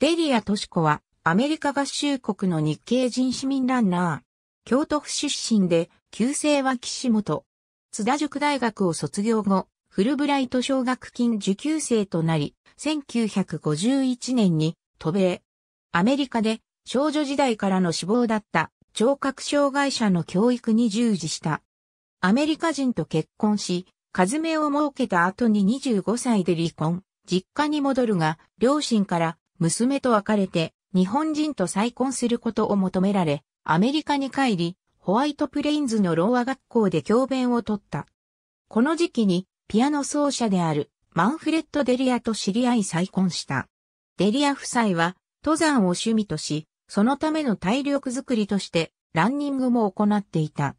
デリア・トシコは、アメリカ合衆国の日系人市民ランナー。京都府出身で、旧姓は岸本。津田塾大学を卒業後、フルブライト奨学金受給生となり、1951年に、渡米。アメリカで、少女時代からの志望だった、聴覚障害者の教育に従事した。アメリカ人と結婚し、和メを設けた後に25歳で離婚。実家に戻るが、両親から娘と別れて、日本人と再婚することを求められ、アメリカに帰り、ホワイトプレインズのローア学校で教鞭を取った。この時期に、ピアノ奏者であるマンフレッド・デリアと知り合い再婚した。デリア夫妻は、登山を趣味とし、そのための体力づくりとして、ランニングも行っていた。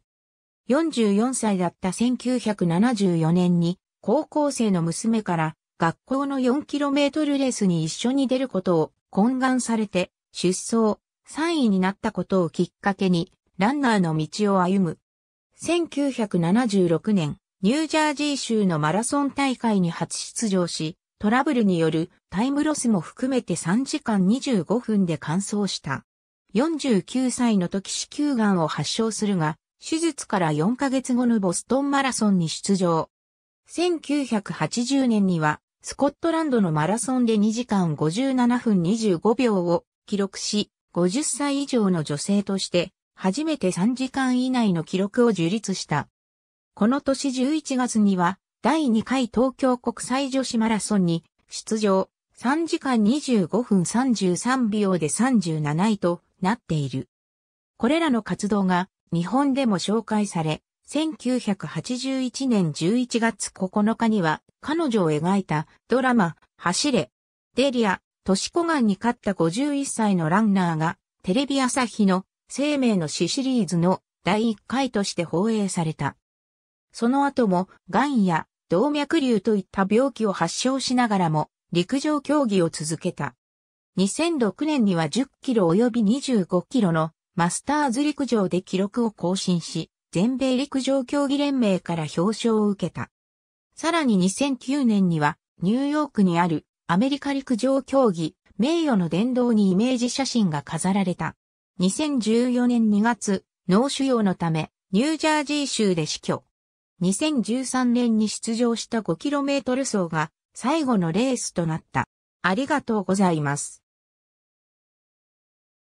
44歳だった1974年に、高校生の娘から学校の 4km レースに一緒に出ることを懇願されて、出走、3位になったことをきっかけに、ランナーの道を歩む。1976年、ニュージャージー州のマラソン大会に初出場し、トラブルによるタイムロスも含めて3時間25分で完走した。49歳の時子宮癌を発症するが、手術から4ヶ月後のボストンマラソンに出場。1980年にはスコットランドのマラソンで2時間57分25秒を記録し、50歳以上の女性として初めて3時間以内の記録を樹立した。この年11月には第2回東京国際女子マラソンに出場3時間25分33秒で37位となっている。これらの活動が日本でも紹介され、1981年11月9日には彼女を描いたドラマ、走れ、デリア、都市湖岸に勝った51歳のランナーがテレビ朝日の生命の死シリーズの第1回として放映された。その後も、癌や動脈瘤といった病気を発症しながらも、陸上競技を続けた。2006年には10キロ及び25キロのマスターズ陸上で記録を更新し、全米陸上競技連盟から表彰を受けた。さらに2009年には、ニューヨークにあるアメリカ陸上競技名誉の殿堂にイメージ写真が飾られた。2014年2月、脳腫瘍のため、ニュージャージー州で死去。2013年に出場した 5km 走が最後のレースとなった。ありがとうございます。